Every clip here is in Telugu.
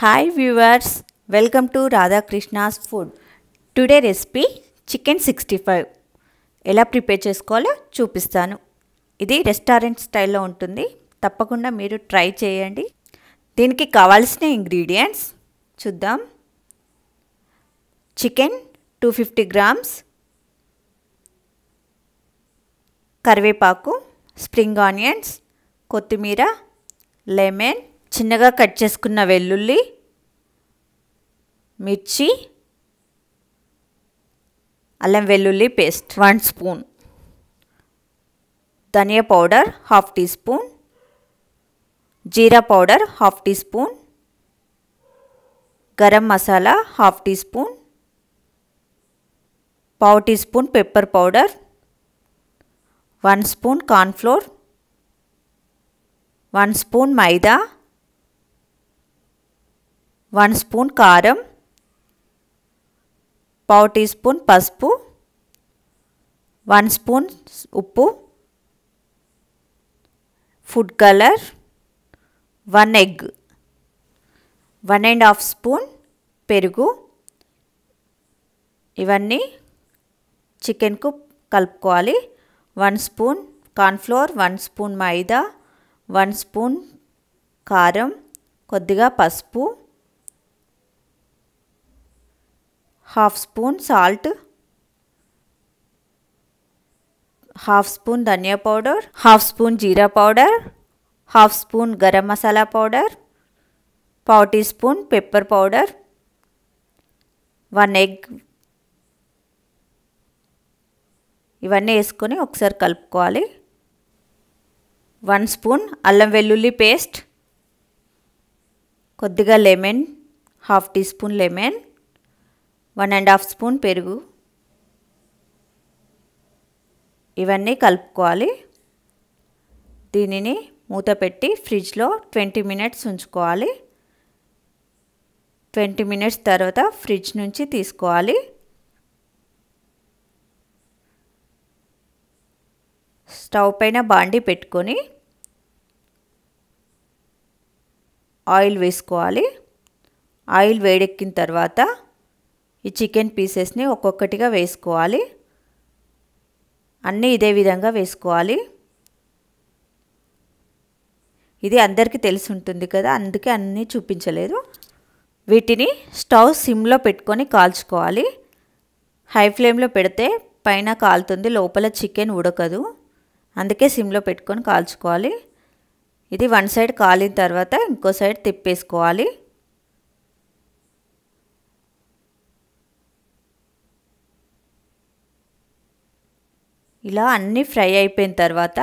hi viewers welcome to Radhakrishna's food today recipe chicken sixty five ఎలా ప్రిపేర్ చేసుకోవాలో చూపిస్తాను ఇది రెస్టారెంట్ స్టైల్లో ఉంటుంది తప్పకుండా మీరు ట్రై చేయండి దీనికి కావాల్సిన ఇంగ్రీడియంట్స్ చూద్దాం చికెన్ టూ ఫిఫ్టీ గ్రామ్స్ కరివేపాకు స్ప్రింగ్ ఆనియన్స్ కొత్తిమీర లెమన్ చిన్నగా కట్ చేసుకున్న వెల్లుల్లి మిర్చి అల్లం వెల్లుల్లి పేస్ట్ వన్ స్పూన్ ధనియా పౌడర్ హాఫ్ టీ స్పూన్ జీరా powder half tea spoon garam masala half tea spoon పావు tea spoon pepper powder one spoon cornflour one spoon maida one spoon కారం పావు టీ స్పూన్ పసుపు వన్ స్పూన్ ఉప్పు food colour one egg one and half spoon పెరుగు ఇవన్నీ చికెన్కు కలుపుకోవాలి one spoon cornflour one spoon maida one spoon కారం కొద్దిగా పసుపు half spoon salt half spoon ధనియా పౌడర్ హాఫ్ స్పూన్ జీరా powder half spoon garam masala powder పావు tea spoon pepper powder one egg ఇవన్నీ వేసుకొని ఒకసారి కలుపుకోవాలి వన్ స్పూన్ అల్లం వెల్లుల్లి పేస్ట్ కొద్దిగా lemon half tea spoon lemon one and half spoon పెరుగు ఇవన్నీ కలుపుకోవాలి దీనిని మూత పెట్టి ఫ్రిడ్జ్లో ట్వంటీ మినిట్స్ ఉంచుకోవాలి ట్వంటీ మినిట్స్ తర్వాత ఫ్రిడ్జ్ నుంచి తీసుకోవాలి స్టవ్ పైన బాండి పెట్టుకొని ఆయిల్ వేసుకోవాలి ఆయిల్ వేడెక్కిన తర్వాత ఈ చికెన్ పీసెస్ని ఒక్కొక్కటిగా వేసుకోవాలి అన్నీ ఇదే విధంగా వేసుకోవాలి ఇది అందరికీ తెలిసి ఉంటుంది కదా అందుకే అన్నీ చూపించలేదు వీటిని స్టవ్ సిమ్లో పెట్టుకొని కాల్చుకోవాలి హై ఫ్లేమ్లో పెడితే పైన కాలుతుంది లోపల చికెన్ ఉడకదు అందుకే సిమ్లో పెట్టుకొని కాల్చుకోవాలి ఇది వన్ సైడ్ కాలిన తర్వాత ఇంకో సైడ్ తిప్పేసుకోవాలి ఇలా అన్నీ ఫ్రై అయిపోయిన తర్వాత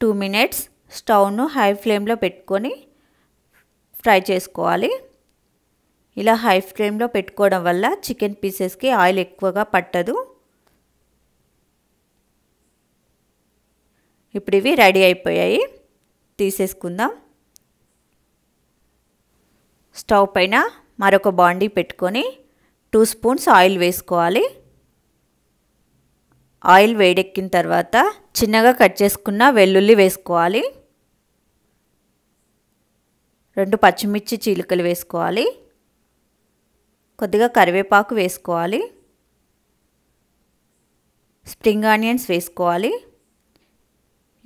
టూ మినిట్స్ స్టవ్ను హై ఫ్లేమ్లో పెట్టుకొని ఫ్రై చేసుకోవాలి ఇలా హై ఫ్లేమ్లో పెట్టుకోవడం వల్ల చికెన్ పీసెస్కి ఆయిల్ ఎక్కువగా పట్టదు ఇప్పుడు ఇవి రెడీ అయిపోయాయి తీసేసుకుందాం స్టవ్ పైన మరొక బాండీ పెట్టుకొని టూ స్పూన్స్ ఆయిల్ వేసుకోవాలి ఆయిల్ వేడెక్కిన తర్వాత చిన్నగా కట్ చేసుకున్న వెల్లుల్లి వేసుకోవాలి రెండు పచ్చిమిర్చి చీలికలు వేసుకోవాలి కొద్దిగా కరివేపాకు వేసుకోవాలి స్ప్రింగ్ ఆనియన్స్ వేసుకోవాలి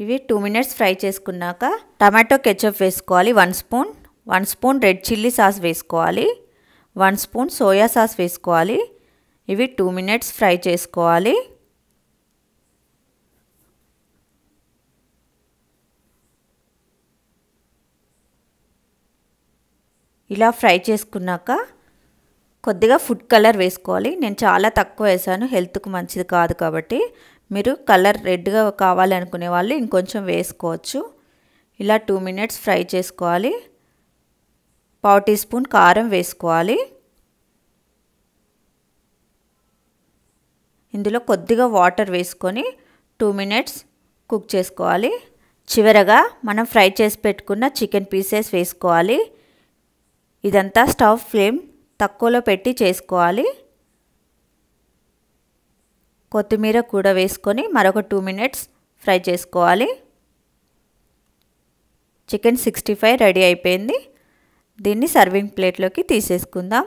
ఇవి టూ మినిట్స్ ఫ్రై చేసుకున్నాక టమాటో కెచప్ వేసుకోవాలి one spoon one spoon red chilli sauce వేసుకోవాలి వన్ స్పూన్ సోయా సాస్ వేసుకోవాలి ఇవి టూ మినిట్స్ ఫ్రై చేసుకోవాలి ఇలా ఫ్రై చేసుకున్నాక కొద్దిగా ఫుడ్ కలర్ వేసుకోవాలి నేను చాలా తక్కువ వేసాను హెల్త్కు మంచిది కాదు కాబట్టి మీరు కలర్ రెడ్గా కావాలనుకునే వాళ్ళు ఇంకొంచెం వేసుకోవచ్చు ఇలా టూ మినిట్స్ ఫ్రై చేసుకోవాలి పావు టీ స్పూన్ కారం వేసుకోవాలి ఇందులో కొద్దిగా వాటర్ వేసుకొని టూ మినిట్స్ కుక్ చేసుకోవాలి చివరగా మనం ఫ్రై చేసి పెట్టుకున్న చికెన్ పీసెస్ వేసుకోవాలి ఇదంతా స్టవ్ ఫ్లేమ్ తక్కువలో పెట్టి చేసుకోవాలి కొత్తిమీర కూడా వేసుకొని మరొక టూ మినిట్స్ ఫ్రై చేసుకోవాలి చికెన్ సిక్స్టీ ఫైవ్ రెడీ అయిపోయింది దీన్ని సర్వింగ్ ప్లేట్లోకి తీసేసుకుందాం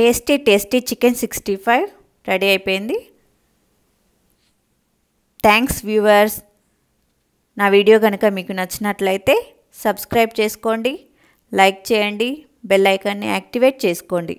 tasty tasty chicken sixty five ready అయిపోయింది థ్యాంక్స్ వ్యూవర్స్ నా వీడియో కనుక మీకు నచ్చినట్లయితే సబ్స్క్రైబ్ చేసుకోండి లైక్ చేయండి బెల్ ఐకాన్ని యాక్టివేట్ చేసుకోండి